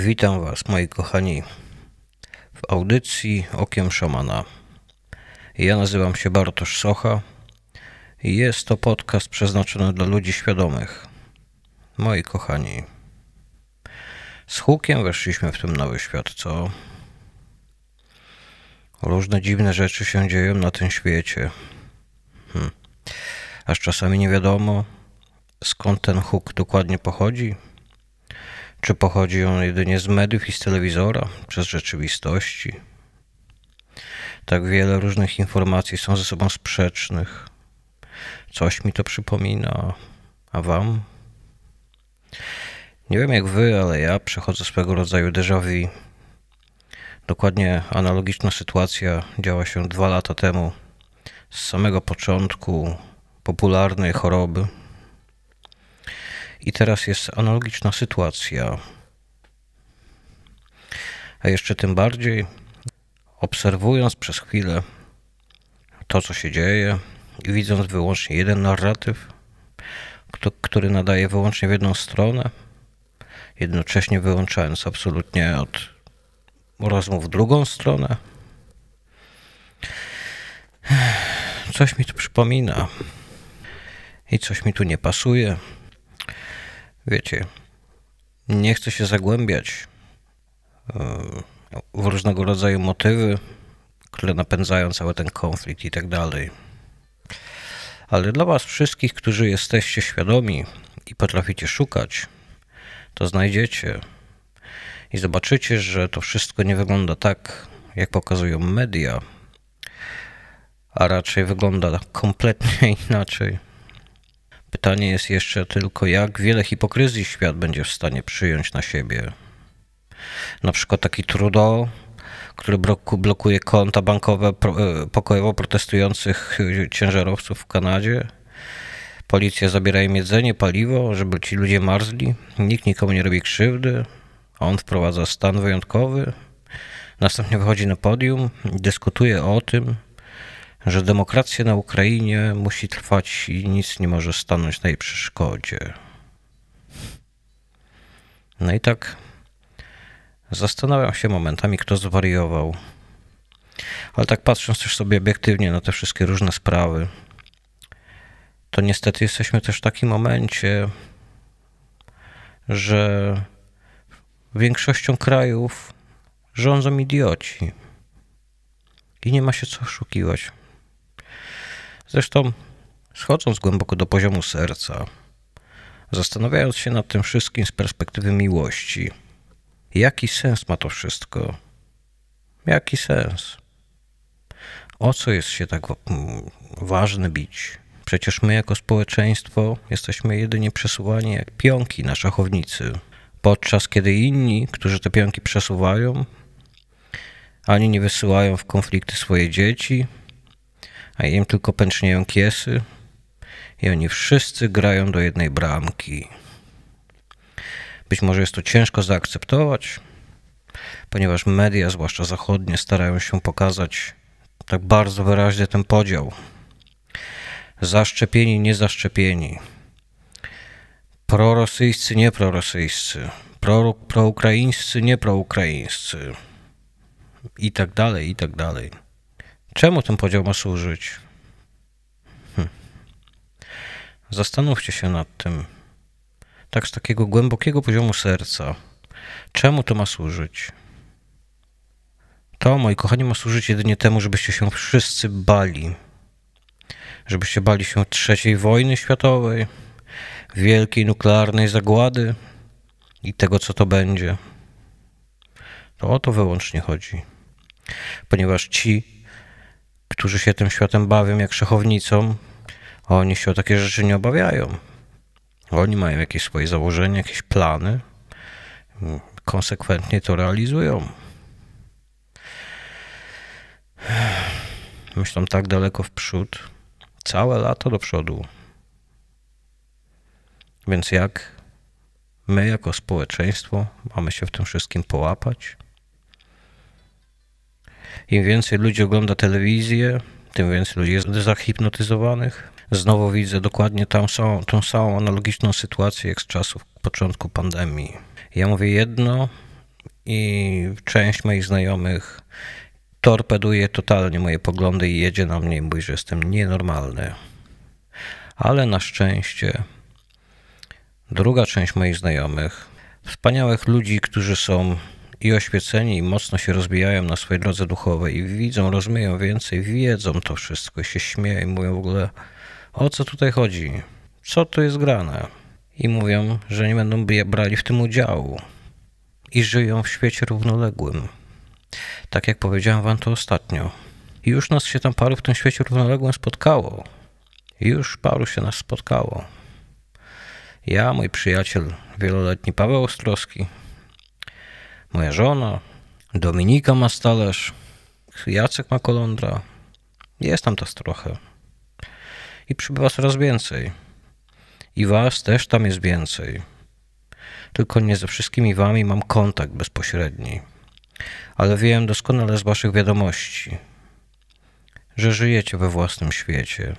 Witam Was, moi kochani, w audycji Okiem Szamana. Ja nazywam się Bartosz Socha i jest to podcast przeznaczony dla ludzi świadomych. Moi kochani, z hukiem weszliśmy w ten nowy świat, co? Różne dziwne rzeczy się dzieją na tym świecie. Hm. Aż czasami nie wiadomo, skąd ten huk dokładnie pochodzi czy pochodzi on jedynie z mediów i z telewizora, przez rzeczywistości? Tak wiele różnych informacji są ze sobą sprzecznych. Coś mi to przypomina, a wam? Nie wiem jak wy, ale ja przechodzę swego rodzaju déjà vu. Dokładnie analogiczna sytuacja działa się dwa lata temu. Z samego początku popularnej choroby i teraz jest analogiczna sytuacja. A jeszcze tym bardziej, obserwując przez chwilę to, co się dzieje i widząc wyłącznie jeden narratyw, który nadaje wyłącznie w jedną stronę, jednocześnie wyłączając absolutnie od rozmów drugą stronę. Coś mi tu przypomina i coś mi tu nie pasuje wiecie, nie chcę się zagłębiać e, w różnego rodzaju motywy, które napędzają cały ten konflikt i tak dalej. Ale dla Was wszystkich, którzy jesteście świadomi i potraficie szukać, to znajdziecie i zobaczycie, że to wszystko nie wygląda tak, jak pokazują media, a raczej wygląda kompletnie inaczej. Pytanie jest jeszcze tylko, jak wiele hipokryzji świat będzie w stanie przyjąć na siebie. Na przykład taki Trudeau, który blokuje konta bankowe e, pokojowo protestujących ciężarowców w Kanadzie. Policja zabiera im jedzenie, paliwo, żeby ci ludzie marzli. Nikt nikomu nie robi krzywdy. On wprowadza stan wyjątkowy. Następnie wychodzi na podium dyskutuje o tym, że demokracja na Ukrainie musi trwać i nic nie może stanąć na jej przeszkodzie. No i tak zastanawiam się momentami, kto zwariował. Ale tak patrząc też sobie obiektywnie na te wszystkie różne sprawy, to niestety jesteśmy też w takim momencie, że większością krajów rządzą idioci. I nie ma się co oszukiwać. Zresztą, schodząc głęboko do poziomu serca, zastanawiając się nad tym wszystkim z perspektywy miłości, jaki sens ma to wszystko? Jaki sens? O co jest się tak ważne bić? Przecież my, jako społeczeństwo, jesteśmy jedynie przesuwani jak pionki na szachownicy, podczas kiedy inni, którzy te pionki przesuwają, ani nie wysyłają w konflikty swoje dzieci, a im tylko pęcznieją kiesy i oni wszyscy grają do jednej bramki. Być może jest to ciężko zaakceptować, ponieważ media, zwłaszcza zachodnie, starają się pokazać tak bardzo wyraźnie ten podział. Zaszczepieni, niezaszczepieni. Prorosyjscy, nieprorosyjscy. proukraińscy, nieproukraińscy. I tak dalej, i tak dalej. Czemu ten podział ma służyć? Hm. Zastanówcie się nad tym. Tak z takiego głębokiego poziomu serca. Czemu to ma służyć? To, moi kochani, ma służyć jedynie temu, żebyście się wszyscy bali. Żebyście bali się trzeciej wojny światowej, wielkiej nuklearnej zagłady i tego, co to będzie. To o to wyłącznie chodzi. Ponieważ ci, którzy się tym światem bawią jak szachownicą, oni się o takie rzeczy nie obawiają. Oni mają jakieś swoje założenia, jakieś plany, konsekwentnie to realizują. Myślą tak daleko w przód, całe lato do przodu. Więc jak my jako społeczeństwo mamy się w tym wszystkim połapać? Im więcej ludzi ogląda telewizję, tym więcej ludzi jest zahipnotyzowanych. Znowu widzę dokładnie tą samą, tą samą analogiczną sytuację jak z czasów początku pandemii. Ja mówię jedno i część moich znajomych torpeduje totalnie moje poglądy i jedzie na mnie i mówi, że jestem nienormalny. Ale na szczęście druga część moich znajomych, wspaniałych ludzi, którzy są i oświeceni i mocno się rozbijają na swojej drodze duchowej i widzą, rozumieją więcej, wiedzą to wszystko się śmieją i mówią w ogóle o co tutaj chodzi, co tu jest grane i mówią, że nie będą brali w tym udziału i żyją w świecie równoległym. Tak jak powiedziałem wam to ostatnio. I już nas się tam paru w tym świecie równoległym spotkało. I już paru się nas spotkało. Ja, mój przyjaciel, wieloletni Paweł Ostrowski, moja żona, Dominika ma stalerz, Jacek ma kolondra. Jest tam też trochę. I przybywa coraz więcej. I was też tam jest więcej. Tylko nie ze wszystkimi wami mam kontakt bezpośredni. Ale wiem doskonale z waszych wiadomości, że żyjecie we własnym świecie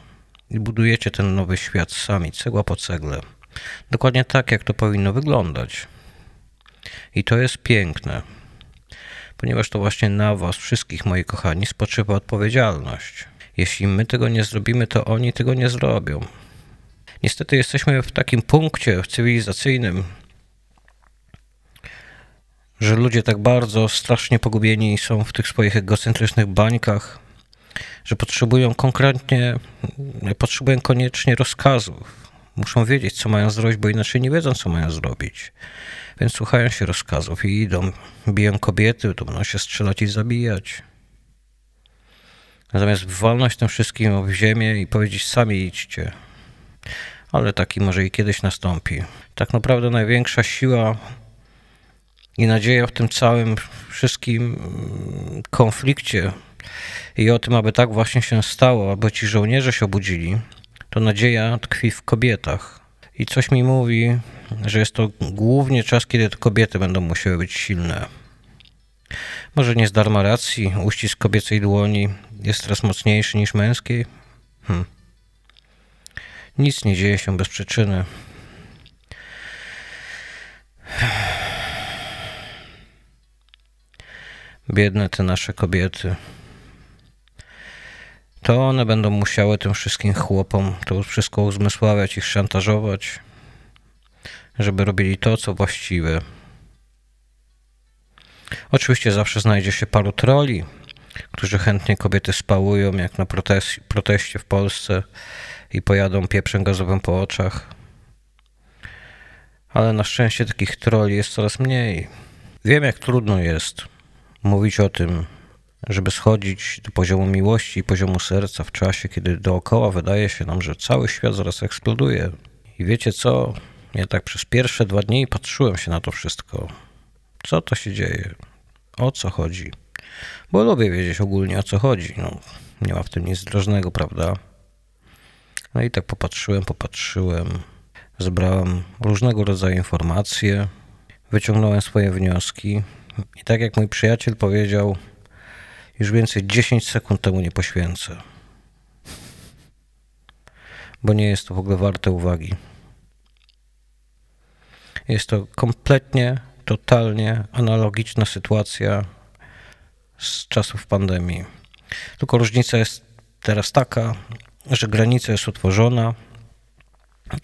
i budujecie ten nowy świat sami, cegła po cegle. Dokładnie tak, jak to powinno wyglądać. I to jest piękne, ponieważ to właśnie na Was, wszystkich moi kochani, spoczywa odpowiedzialność. Jeśli my tego nie zrobimy, to oni tego nie zrobią. Niestety jesteśmy w takim punkcie cywilizacyjnym, że ludzie tak bardzo strasznie pogubieni są w tych swoich egocentrycznych bańkach, że potrzebują konkretnie, potrzebują koniecznie rozkazów, Muszą wiedzieć, co mają zrobić, bo inaczej nie wiedzą, co mają zrobić. Więc słuchają się rozkazów i idą, biją kobiety, to będą się strzelać i zabijać. Natomiast wolność tym wszystkim w ziemię i powiedzieć sami idźcie. Ale taki może i kiedyś nastąpi. Tak naprawdę największa siła i nadzieja w tym całym wszystkim mm, konflikcie i o tym, aby tak właśnie się stało, aby ci żołnierze się obudzili, to nadzieja tkwi w kobietach. I coś mi mówi, że jest to głównie czas, kiedy to kobiety będą musiały być silne. Może nie z darma racji, uścisk kobiecej dłoni jest teraz mocniejszy niż męskiej? Hm. Nic nie dzieje się bez przyczyny. Biedne te nasze kobiety to one będą musiały tym wszystkim chłopom to wszystko uzmysławiać, i szantażować, żeby robili to, co właściwe. Oczywiście zawsze znajdzie się paru troli, którzy chętnie kobiety spałują, jak na protes proteście w Polsce i pojadą pieprzem gazowym po oczach. Ale na szczęście takich troli jest coraz mniej. Wiem, jak trudno jest mówić o tym, żeby schodzić do poziomu miłości i poziomu serca w czasie, kiedy dookoła wydaje się nam, że cały świat zaraz eksploduje. I wiecie co? Ja tak przez pierwsze dwa dni patrzyłem się na to wszystko. Co to się dzieje? O co chodzi? Bo lubię wiedzieć ogólnie o co chodzi. No, nie ma w tym nic drożnego, prawda? No i tak popatrzyłem, popatrzyłem. Zebrałem różnego rodzaju informacje, wyciągnąłem swoje wnioski. I tak jak mój przyjaciel powiedział, już więcej 10 sekund temu nie poświęcę. Bo nie jest to w ogóle warte uwagi. Jest to kompletnie, totalnie analogiczna sytuacja z czasów pandemii. Tylko różnica jest teraz taka, że granica jest otworzona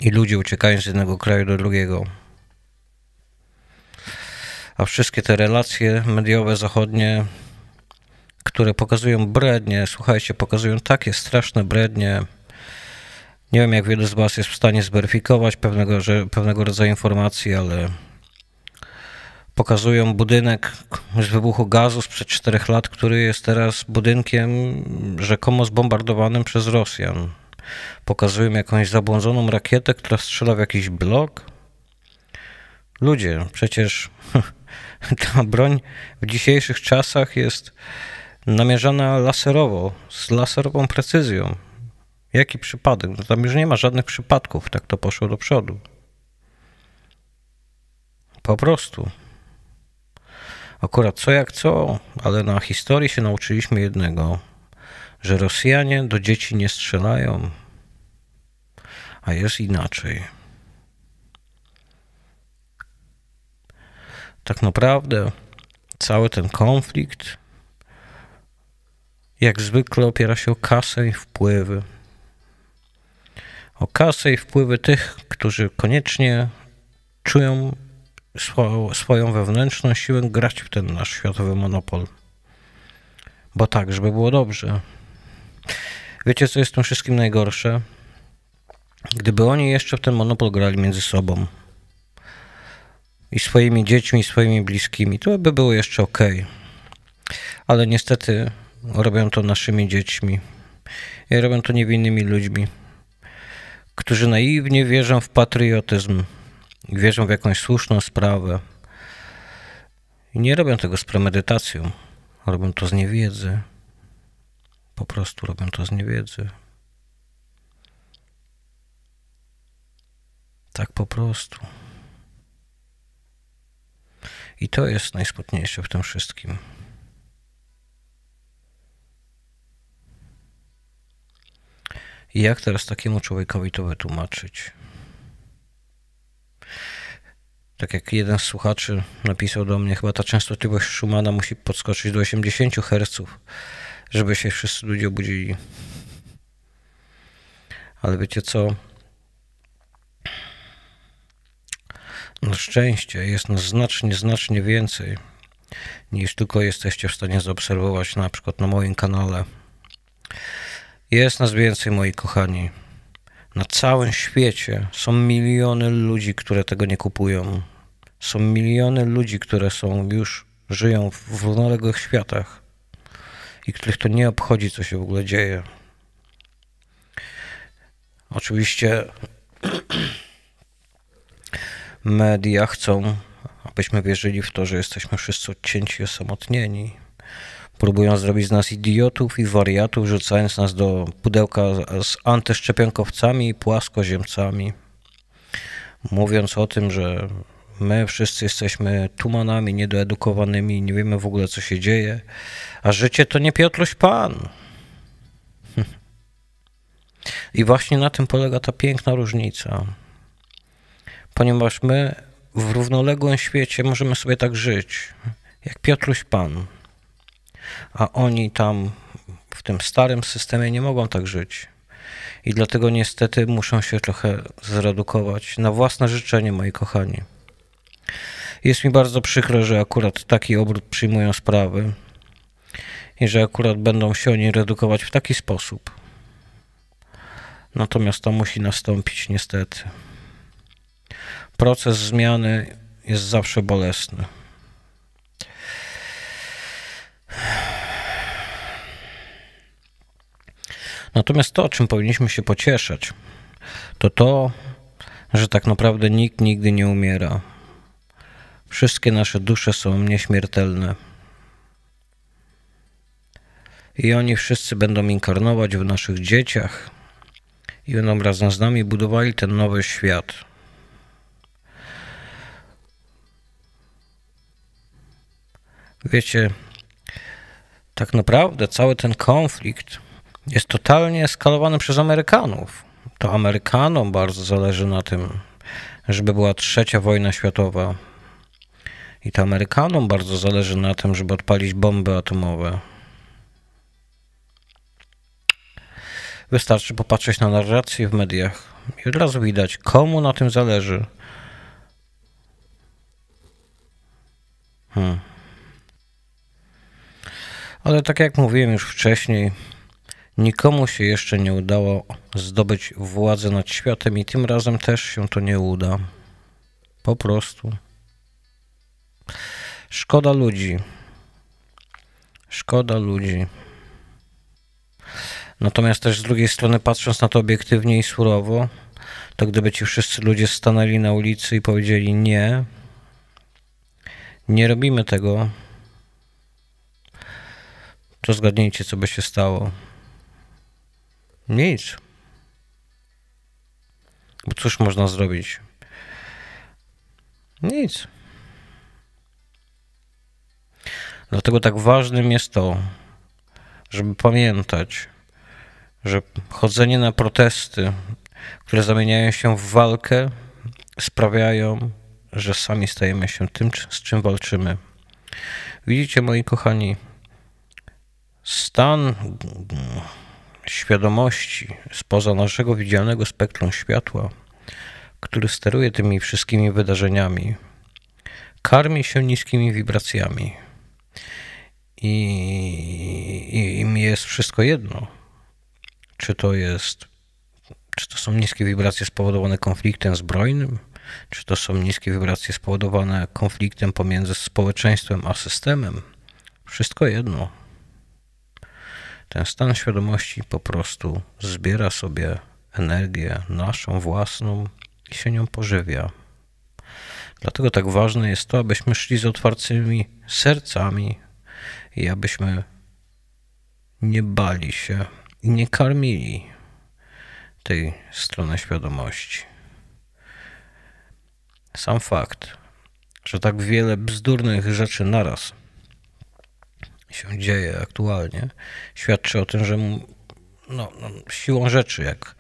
i ludzie uciekają z jednego kraju do drugiego. A wszystkie te relacje mediowe zachodnie które pokazują brednie. Słuchajcie, pokazują takie straszne brednie. Nie wiem, jak wielu z Was jest w stanie zweryfikować pewnego, że, pewnego rodzaju informacji, ale pokazują budynek z wybuchu gazu sprzed czterech lat, który jest teraz budynkiem rzekomo zbombardowanym przez Rosjan. Pokazują jakąś zabłądzoną rakietę, która strzela w jakiś blok. Ludzie, przecież ta broń w dzisiejszych czasach jest namierzana laserowo, z laserową precyzją. Jaki przypadek? No tam już nie ma żadnych przypadków, tak to poszło do przodu. Po prostu. Akurat co jak co, ale na historii się nauczyliśmy jednego, że Rosjanie do dzieci nie strzelają, a jest inaczej. Tak naprawdę cały ten konflikt jak zwykle opiera się o kasę i wpływy. O kasę i wpływy tych, którzy koniecznie czują swoją wewnętrzną siłę grać w ten nasz światowy monopol. Bo tak, żeby było dobrze. Wiecie, co jest w tym wszystkim najgorsze? Gdyby oni jeszcze w ten monopol grali między sobą i swoimi dziećmi, i swoimi bliskimi, to by było jeszcze ok. Ale niestety robią to naszymi dziećmi. I robią to niewinnymi ludźmi, którzy naiwnie wierzą w patriotyzm, wierzą w jakąś słuszną sprawę. I nie robią tego z premedytacją, robią to z niewiedzy. Po prostu robią to z niewiedzy. Tak po prostu. I to jest najsmutniejsze w tym wszystkim. I jak teraz takiemu człowiekowi to wytłumaczyć? Tak jak jeden z słuchaczy napisał do mnie, chyba ta częstotliwość Schumana musi podskoczyć do 80 Hz, żeby się wszyscy ludzie obudzili. Ale wiecie co? Na szczęście jest nas znacznie, znacznie więcej niż tylko jesteście w stanie zaobserwować na przykład na moim kanale. Jest nas więcej, moi kochani. Na całym świecie są miliony ludzi, które tego nie kupują. Są miliony ludzi, które są już żyją w równoległych światach i których to nie obchodzi, co się w ogóle dzieje. Oczywiście media chcą, abyśmy wierzyli w to, że jesteśmy wszyscy odcięci i osamotnieni próbują zrobić z nas idiotów i wariatów, rzucając nas do pudełka z antyszczepionkowcami i płaskoziemcami, mówiąc o tym, że my wszyscy jesteśmy tumanami, niedoedukowanymi, nie wiemy w ogóle, co się dzieje, a życie to nie Piotruś Pan. I właśnie na tym polega ta piękna różnica. Ponieważ my w równoległym świecie możemy sobie tak żyć, jak Piotruś Pan a oni tam w tym starym systemie nie mogą tak żyć. I dlatego niestety muszą się trochę zredukować na własne życzenie, moi kochani. Jest mi bardzo przykro, że akurat taki obrót przyjmują sprawy i że akurat będą się oni redukować w taki sposób. Natomiast to musi nastąpić niestety. Proces zmiany jest zawsze bolesny. Natomiast to, o czym powinniśmy się pocieszać, to to, że tak naprawdę nikt nigdy nie umiera. Wszystkie nasze dusze są nieśmiertelne. I oni wszyscy będą inkarnować w naszych dzieciach i będą razem z nami budowali ten nowy świat. Wiecie, tak naprawdę cały ten konflikt jest totalnie skalowany przez Amerykanów. To Amerykanom bardzo zależy na tym, żeby była trzecia wojna światowa. I to Amerykanom bardzo zależy na tym, żeby odpalić bomby atomowe. Wystarczy popatrzeć na narrację w mediach i od razu widać, komu na tym zależy. Hmm. Ale tak jak mówiłem już wcześniej, Nikomu się jeszcze nie udało zdobyć władzy nad światem i tym razem też się to nie uda. Po prostu. Szkoda ludzi. Szkoda ludzi. Natomiast też z drugiej strony, patrząc na to obiektywnie i surowo, to gdyby ci wszyscy ludzie stanęli na ulicy i powiedzieli nie, nie robimy tego, to zgadnijcie, co by się stało. Nic. Bo cóż można zrobić? Nic. Dlatego tak ważnym jest to, żeby pamiętać, że chodzenie na protesty, które zamieniają się w walkę, sprawiają, że sami stajemy się tym, z czym walczymy. Widzicie, moi kochani, stan świadomości spoza naszego widzialnego spektrum światła, który steruje tymi wszystkimi wydarzeniami, karmi się niskimi wibracjami i, i im jest wszystko jedno, czy to jest, czy to są niskie wibracje spowodowane konfliktem zbrojnym, czy to są niskie wibracje spowodowane konfliktem pomiędzy społeczeństwem a systemem. Wszystko jedno. Ten stan świadomości po prostu zbiera sobie energię naszą własną i się nią pożywia. Dlatego tak ważne jest to, abyśmy szli z otwartymi sercami i abyśmy nie bali się i nie karmili tej strony świadomości. Sam fakt, że tak wiele bzdurnych rzeczy naraz się dzieje aktualnie, świadczy o tym, że no, no, siłą rzeczy, jak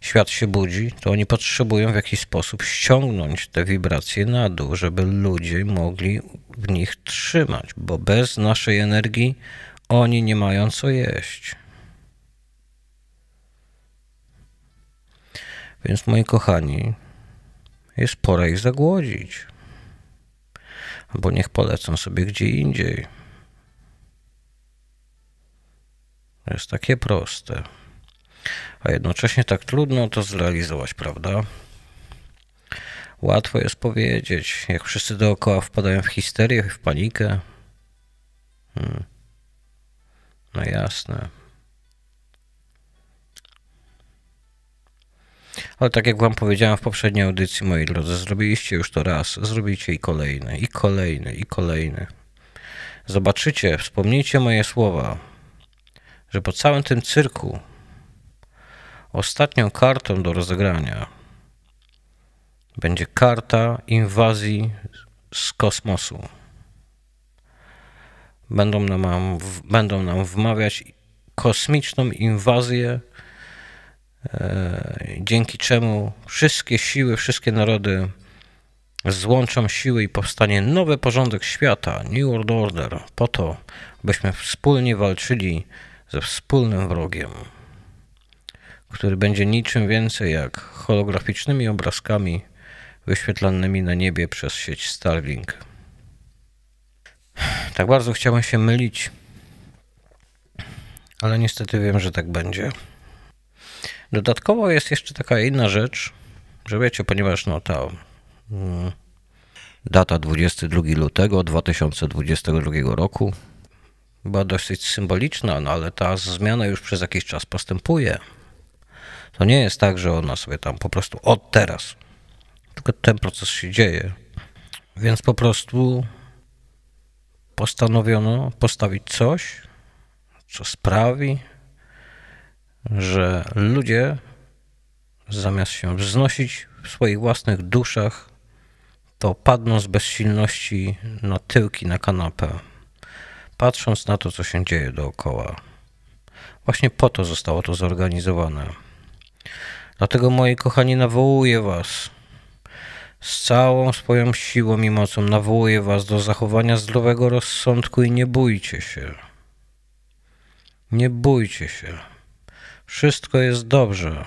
świat się budzi, to oni potrzebują w jakiś sposób ściągnąć te wibracje na dół, żeby ludzie mogli w nich trzymać, bo bez naszej energii oni nie mają co jeść. Więc moi kochani, jest pora ich zagłodzić. Albo niech polecą sobie gdzie indziej. To jest takie proste. A jednocześnie tak trudno to zrealizować, prawda? Łatwo jest powiedzieć, jak wszyscy dookoła wpadają w histerię i w panikę. Hmm. No jasne. Ale tak jak wam powiedziałem w poprzedniej audycji, moi drodzy, zrobiliście już to raz, zrobicie i kolejny, i kolejny, i kolejny. Zobaczycie, wspomnijcie moje słowa że po całym tym cyrku ostatnią kartą do rozegrania będzie karta inwazji z kosmosu. Będą nam, będą nam wmawiać kosmiczną inwazję, e, dzięki czemu wszystkie siły, wszystkie narody złączą siły i powstanie nowy porządek świata, New World Order, po to, byśmy wspólnie walczyli ze wspólnym wrogiem, który będzie niczym więcej jak holograficznymi obrazkami wyświetlanymi na niebie przez sieć Starlink. Tak bardzo chciałem się mylić, ale niestety wiem, że tak będzie. Dodatkowo jest jeszcze taka inna rzecz, że wiecie, ponieważ no ta mm, data 22 lutego 2022 roku była dosyć symboliczna, no ale ta zmiana już przez jakiś czas postępuje. To nie jest tak, że ona sobie tam po prostu od teraz, tylko ten proces się dzieje. Więc po prostu postanowiono postawić coś, co sprawi, że ludzie zamiast się wznosić w swoich własnych duszach, to padną z bezsilności na tyłki, na kanapę patrząc na to, co się dzieje dookoła. Właśnie po to zostało to zorganizowane. Dlatego, moi kochani, nawołuję Was z całą swoją siłą i mocą, nawołuję Was do zachowania zdrowego rozsądku i nie bójcie się. Nie bójcie się. Wszystko jest dobrze.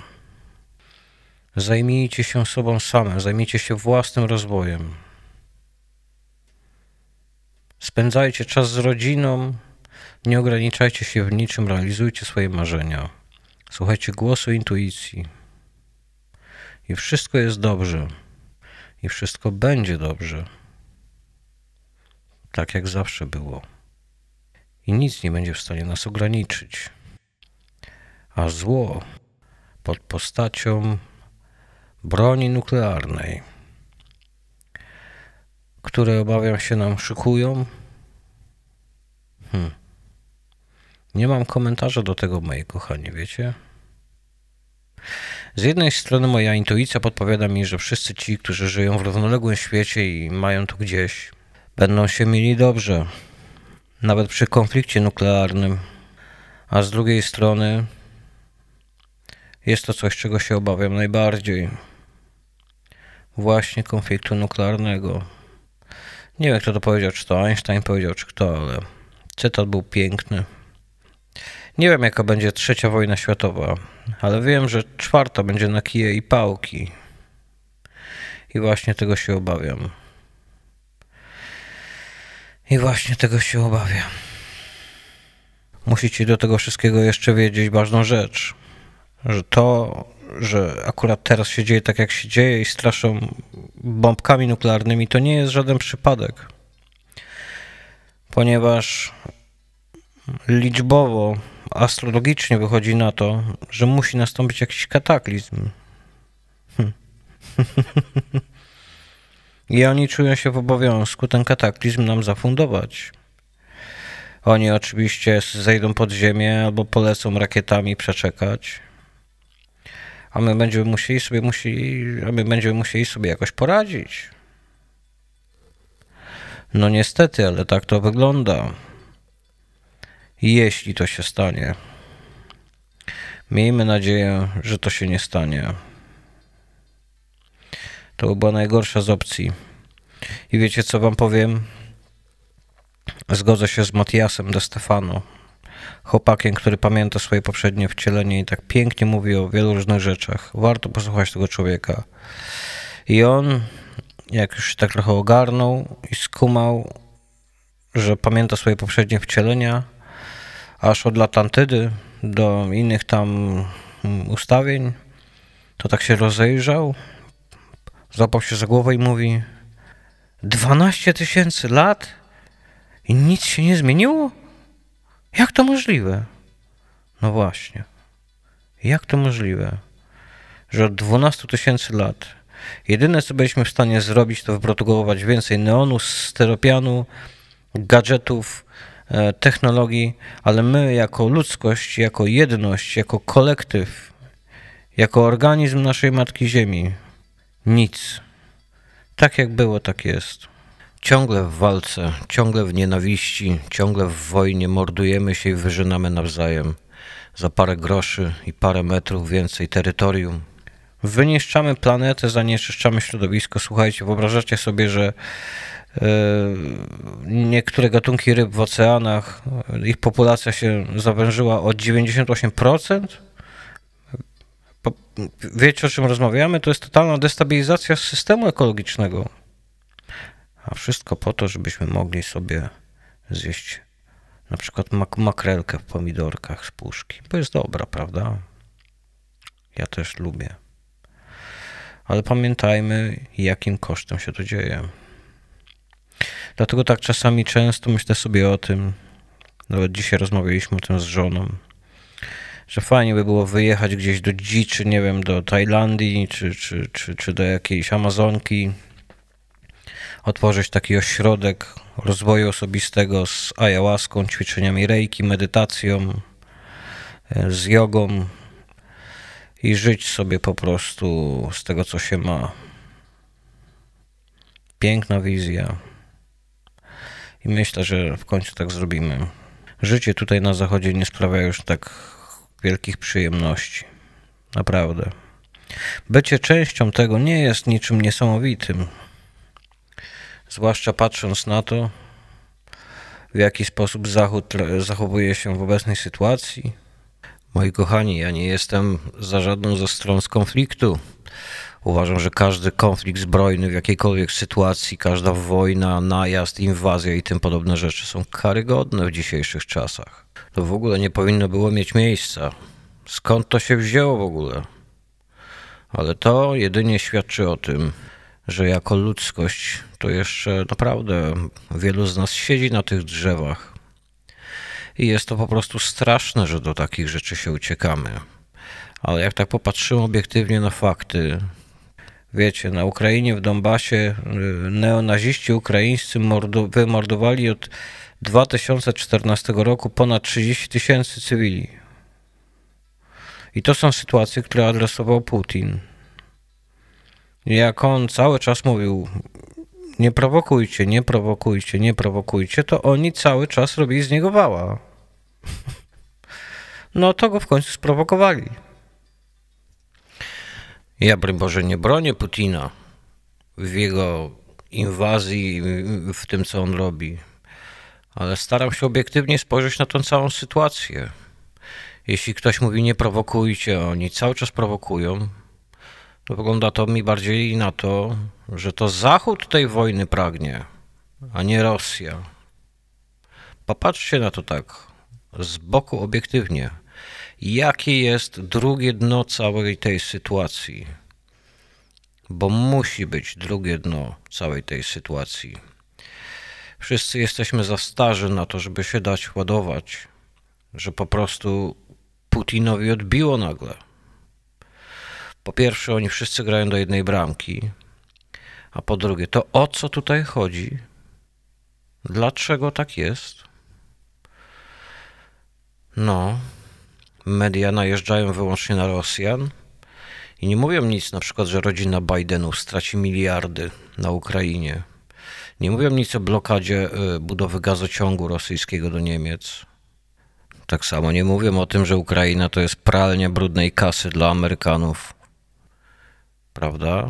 Zajmijcie się sobą samym, zajmijcie się własnym rozwojem. Spędzajcie czas z rodziną, nie ograniczajcie się w niczym, realizujcie swoje marzenia. Słuchajcie głosu intuicji. I wszystko jest dobrze. I wszystko będzie dobrze. Tak jak zawsze było. I nic nie będzie w stanie nas ograniczyć. A zło pod postacią broni nuklearnej które obawiam się nam szykują. Hmm. Nie mam komentarza do tego, moi kochani, wiecie? Z jednej strony moja intuicja podpowiada mi, że wszyscy ci, którzy żyją w równoległym świecie i mają to gdzieś, będą się mieli dobrze, nawet przy konflikcie nuklearnym. A z drugiej strony jest to coś, czego się obawiam najbardziej. Właśnie konfliktu nuklearnego. Nie wiem, kto to powiedział, czy to Einstein powiedział, czy kto, ale cytat był piękny. Nie wiem, jaka będzie trzecia wojna światowa, ale wiem, że czwarta będzie na kije i pałki. I właśnie tego się obawiam. I właśnie tego się obawiam. Musicie do tego wszystkiego jeszcze wiedzieć ważną rzecz, że to, że akurat teraz się dzieje tak, jak się dzieje i straszą bombkami nuklearnymi, to nie jest żaden przypadek, ponieważ liczbowo, astrologicznie wychodzi na to, że musi nastąpić jakiś kataklizm. Hm. I oni czują się w obowiązku ten kataklizm nam zafundować. Oni oczywiście zejdą pod ziemię albo polecą rakietami przeczekać a my będziemy musieli sobie, musi, a my będziemy musieli sobie jakoś poradzić. No niestety, ale tak to wygląda. Jeśli to się stanie. Miejmy nadzieję, że to się nie stanie. To by była najgorsza z opcji. I wiecie, co wam powiem? Zgodzę się z Matiasem de Stefano chłopakiem, który pamięta swoje poprzednie wcielenie i tak pięknie mówi o wielu różnych rzeczach. Warto posłuchać tego człowieka. I on, jak już się tak trochę ogarnął i skumał, że pamięta swoje poprzednie wcielenia, aż od latantydy do innych tam mm, ustawień, to tak się rozejrzał, złapał się za głowę i mówi 12 tysięcy lat i nic się nie zmieniło? Jak to możliwe? No właśnie. Jak to możliwe, że od 12 tysięcy lat jedyne, co byliśmy w stanie zrobić, to wyprodukować więcej neonu, steropianu, gadżetów, e, technologii, ale my jako ludzkość, jako jedność, jako kolektyw, jako organizm naszej Matki Ziemi, nic. Tak jak było, tak jest. Ciągle w walce, ciągle w nienawiści, ciągle w wojnie mordujemy się i wyżynamy nawzajem. Za parę groszy i parę metrów więcej terytorium. Wyniszczamy planetę, zanieczyszczamy środowisko. Słuchajcie, wyobrażacie sobie, że e, niektóre gatunki ryb w oceanach, ich populacja się zawężyła o 98%. Wiecie o czym rozmawiamy? To jest totalna destabilizacja systemu ekologicznego. A wszystko po to, żebyśmy mogli sobie zjeść na przykład mak makrelkę w pomidorkach z puszki, bo jest dobra, prawda? Ja też lubię. Ale pamiętajmy, jakim kosztem się to dzieje. Dlatego tak czasami często myślę sobie o tym, nawet dzisiaj rozmawialiśmy o tym z żoną, że fajnie by było wyjechać gdzieś do dziczy, nie wiem, do Tajlandii czy, czy, czy, czy do jakiejś Amazonki, otworzyć taki ośrodek rozwoju osobistego z ayahuaską, ćwiczeniami reiki, medytacją, e, z jogą i żyć sobie po prostu z tego, co się ma. Piękna wizja. I myślę, że w końcu tak zrobimy. Życie tutaj na zachodzie nie sprawia już tak wielkich przyjemności. Naprawdę. Bycie częścią tego nie jest niczym niesamowitym zwłaszcza patrząc na to, w jaki sposób Zachód zachowuje się w obecnej sytuacji. Moi kochani, ja nie jestem za żadną ze stron z konfliktu. Uważam, że każdy konflikt zbrojny w jakiejkolwiek sytuacji, każda wojna, najazd, inwazja i tym podobne rzeczy są karygodne w dzisiejszych czasach. To w ogóle nie powinno było mieć miejsca. Skąd to się wzięło w ogóle? Ale to jedynie świadczy o tym, że jako ludzkość to jeszcze naprawdę wielu z nas siedzi na tych drzewach. I jest to po prostu straszne, że do takich rzeczy się uciekamy. Ale jak tak popatrzymy obiektywnie na fakty, wiecie, na Ukrainie, w Donbasie y, neonaziści ukraińscy mordu, wymordowali od 2014 roku ponad 30 tysięcy cywili. I to są sytuacje, które adresował Putin. Jak on cały czas mówił nie prowokujcie, nie prowokujcie, nie prowokujcie, to oni cały czas robili z niego wała. No to go w końcu sprowokowali. Ja, broń Boże, nie bronię Putina w jego inwazji, w tym, co on robi, ale staram się obiektywnie spojrzeć na tą całą sytuację. Jeśli ktoś mówi, nie prowokujcie, oni cały czas prowokują, Wygląda to mi bardziej na to, że to Zachód tej wojny pragnie, a nie Rosja. Popatrzcie na to tak z boku obiektywnie. Jakie jest drugie dno całej tej sytuacji? Bo musi być drugie dno całej tej sytuacji. Wszyscy jesteśmy za starzy na to, żeby się dać ładować, że po prostu Putinowi odbiło nagle po pierwsze, oni wszyscy grają do jednej bramki, a po drugie, to o co tutaj chodzi? Dlaczego tak jest? No, media najeżdżają wyłącznie na Rosjan i nie mówią nic na przykład, że rodzina Bidenów straci miliardy na Ukrainie. Nie mówią nic o blokadzie y, budowy gazociągu rosyjskiego do Niemiec. Tak samo nie mówią o tym, że Ukraina to jest pralnia brudnej kasy dla Amerykanów prawda?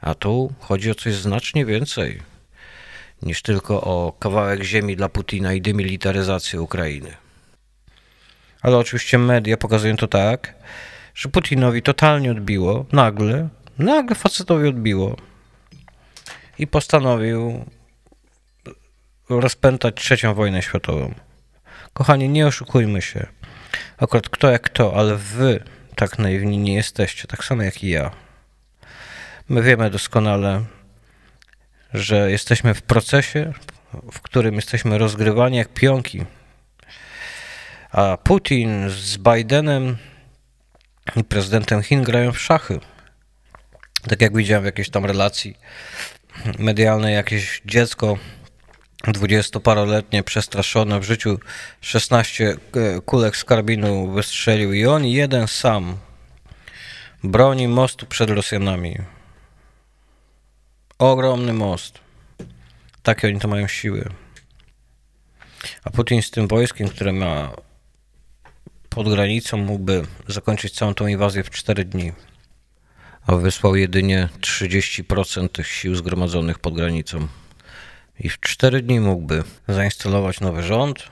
A tu chodzi o coś znacznie więcej niż tylko o kawałek ziemi dla Putina i demilitaryzację Ukrainy. Ale oczywiście media pokazują to tak, że Putinowi totalnie odbiło, nagle, nagle facetowi odbiło i postanowił rozpętać trzecią wojnę światową. Kochani, nie oszukujmy się. Akurat kto jak kto, ale wy tak naiwni nie jesteście, tak samo jak i ja. My wiemy doskonale, że jesteśmy w procesie, w którym jesteśmy rozgrywani jak pionki. A Putin z Bidenem i prezydentem Chin grają w szachy. Tak jak widziałem w jakiejś tam relacji medialnej, jakieś dziecko dwudziestoparoletnie przestraszone w życiu 16 e, kulek z karbinu wystrzelił i on jeden sam broni mostu przed Rosjanami. Ogromny most. Takie oni to mają siły. A Putin z tym wojskiem, które ma pod granicą, mógłby zakończyć całą tą inwazję w 4 dni. A wysłał jedynie 30% tych sił zgromadzonych pod granicą i w 4 dni mógłby zainstalować nowy rząd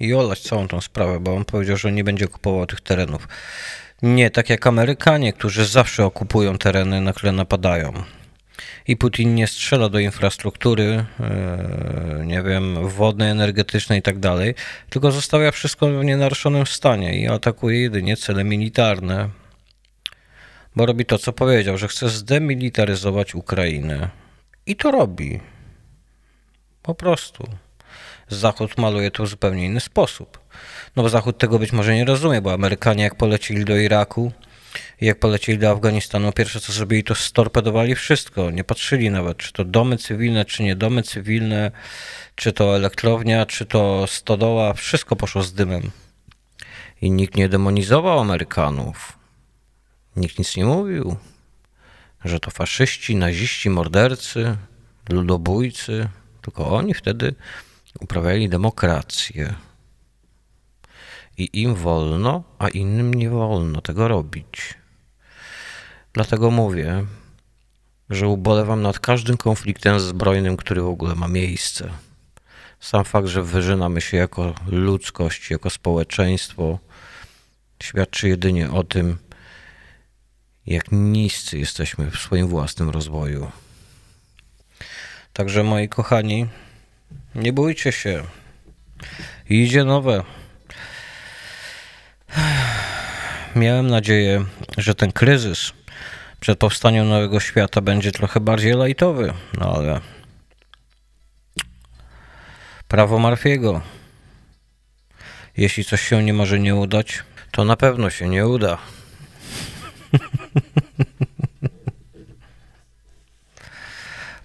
i olać całą tą sprawę, bo on powiedział, że nie będzie kupował tych terenów. Nie, tak jak Amerykanie, którzy zawsze okupują tereny, na które napadają. I Putin nie strzela do infrastruktury, e, nie wiem, wodnej, energetycznej i tak dalej, tylko zostawia wszystko w nienaruszonym stanie i atakuje jedynie cele militarne. Bo robi to, co powiedział, że chce zdemilitaryzować Ukrainę. I to robi. Po prostu. Zachód maluje to w zupełnie inny sposób. No bo Zachód tego być może nie rozumie, bo Amerykanie jak polecili do Iraku, jak polecili do Afganistanu, pierwsze co zrobili to storpedowali wszystko, nie patrzyli nawet, czy to domy cywilne, czy nie domy cywilne, czy to elektrownia, czy to stodoła, wszystko poszło z dymem. I nikt nie demonizował Amerykanów. Nikt nic nie mówił, że to faszyści, naziści, mordercy, ludobójcy, tylko oni wtedy uprawiali demokrację. I im wolno, a innym nie wolno tego robić. Dlatego mówię, że ubolewam nad każdym konfliktem zbrojnym, który w ogóle ma miejsce. Sam fakt, że wyżynamy się jako ludzkość, jako społeczeństwo, świadczy jedynie o tym, jak niscy jesteśmy w swoim własnym rozwoju. Także moi kochani, nie bójcie się. Idzie nowe. Miałem nadzieję, że ten kryzys przed powstaniem nowego świata będzie trochę bardziej lajtowy, no ale prawo Marfiego. Jeśli coś się nie może nie udać, to na pewno się nie uda.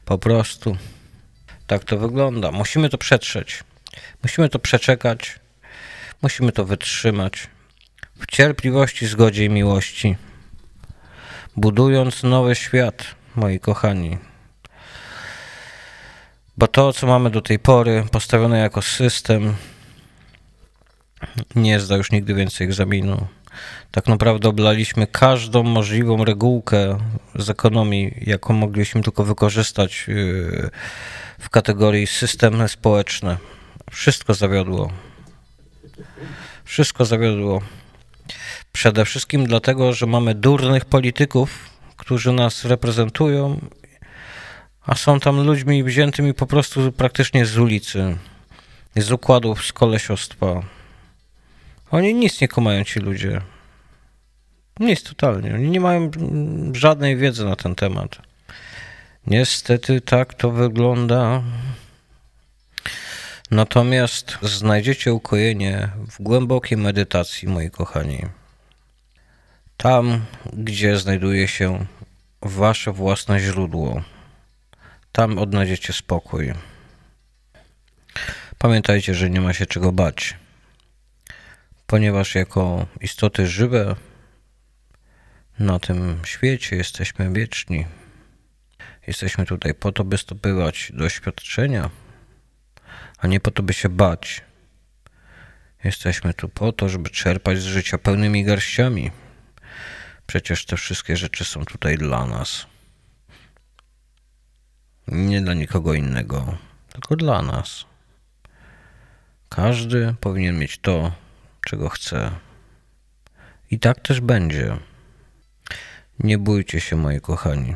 Po prostu tak to wygląda. Musimy to przetrzeć. Musimy to przeczekać. Musimy to wytrzymać. W cierpliwości, zgodzie i miłości. Budując nowy świat, moi kochani. Bo to, co mamy do tej pory, postawione jako system, nie zda już nigdy więcej egzaminu tak naprawdę oblaliśmy każdą możliwą regułkę z ekonomii, jaką mogliśmy tylko wykorzystać y, w kategorii systemy społeczne. Wszystko zawiodło. Wszystko zawiodło. Przede wszystkim dlatego, że mamy durnych polityków, którzy nas reprezentują, a są tam ludźmi wziętymi po prostu praktycznie z ulicy, z układów, z kolesiostwa oni nic nie kumają ci ludzie. Nic totalnie. Oni nie mają żadnej wiedzy na ten temat. Niestety tak to wygląda. Natomiast znajdziecie ukojenie w głębokiej medytacji, moi kochani. Tam, gdzie znajduje się wasze własne źródło, tam odnajdziecie spokój. Pamiętajcie, że nie ma się czego bać ponieważ jako istoty żywe na tym świecie jesteśmy wieczni. Jesteśmy tutaj po to, by zdobywać doświadczenia, a nie po to, by się bać. Jesteśmy tu po to, żeby czerpać z życia pełnymi garściami. Przecież te wszystkie rzeczy są tutaj dla nas. Nie dla nikogo innego, tylko dla nas. Każdy powinien mieć to, czego chce. I tak też będzie. Nie bójcie się, moi kochani.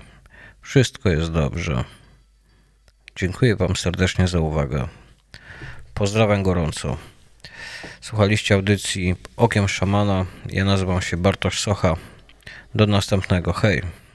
Wszystko jest dobrze. Dziękuję Wam serdecznie za uwagę. Pozdrawiam gorąco. Słuchaliście audycji Okiem Szamana. Ja nazywam się Bartosz Socha. Do następnego. Hej.